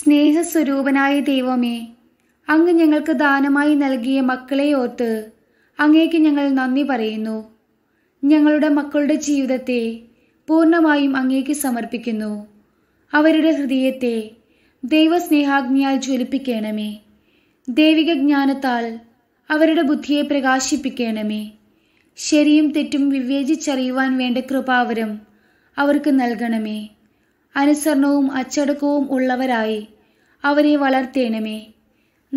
സ്നേഹസ്വരൂപനായ ദൈവമേ അങ്ങ് ഞങ്ങൾക്ക് ദാനമായി നൽകിയ മക്കളെ ഓർത്ത് അങ്ങേക്ക് ഞങ്ങൾ നന്ദി പറയുന്നു ഞങ്ങളുടെ മക്കളുടെ ജീവിതത്തെ പൂർണ്ണമായും അങ്ങേക്ക് സമർപ്പിക്കുന്നു അവരുടെ ഹൃദയത്തെ ദൈവസ്നേഹാഗ്നിയാൽ ജ്വലിപ്പിക്കണമേ ദൈവിക ജ്ഞാനത്താൽ അവരുടെ ബുദ്ധിയെ പ്രകാശിപ്പിക്കണമേ ശരിയും തെറ്റും വിവേചിച്ചറിയുവാൻ വേണ്ട കൃപാവരം അവർക്ക് നൽകണമേ അനുസരണവും അച്ചടക്കവും ഉള്ളവരായി അവരെ വളർത്തേണമേ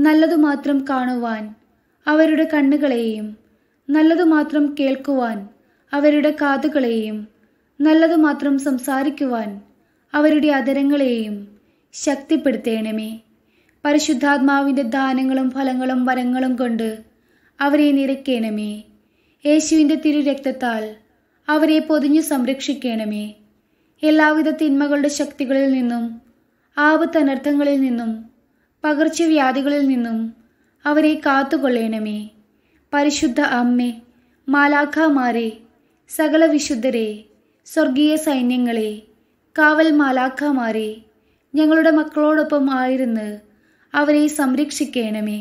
നല്ലതു മാത്രം കാണുവാൻ അവരുടെ കണ്ണുകളെയും നല്ലതു മാത്രം കേൾക്കുവാൻ അവരുടെ കാതുകളെയും നല്ലതു മാത്രം സംസാരിക്കുവാൻ അവരുടെ അതരങ്ങളെയും ശക്തിപ്പെടുത്തേണമേ പരിശുദ്ധാത്മാവിൻ്റെ ദാനങ്ങളും ഫലങ്ങളും വരങ്ങളും കൊണ്ട് അവരെ നിരക്കേണമേ യേശുവിൻ്റെ തിരുരക്തത്താൽ അവരെ പൊതിഞ്ഞു സംരക്ഷിക്കണമേ എല്ലാവിധ തിന്മകളുടെ ശക്തികളിൽ നിന്നും ആപത്തനർത്ഥങ്ങളിൽ നിന്നും പകർച്ചവ്യാധികളിൽ നിന്നും അവരെ കാത്തുകൊള്ളേണമേ പരിശുദ്ധ അമ്മേ മാലാഖാമാരെ സകല വിശുദ്ധരെ സ്വർഗീയ സൈന്യങ്ങളെ കാവൽ മാലാഖാമാരെ ഞങ്ങളുടെ മക്കളോടൊപ്പം ആയിരുന്ന് അവരെ സംരക്ഷിക്കണമേ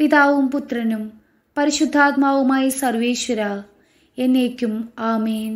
പിതാവും പുത്രനും പരിശുദ്ധാത്മാവുമായി സർവേശ്വര എന്നേക്കും ആമേൻ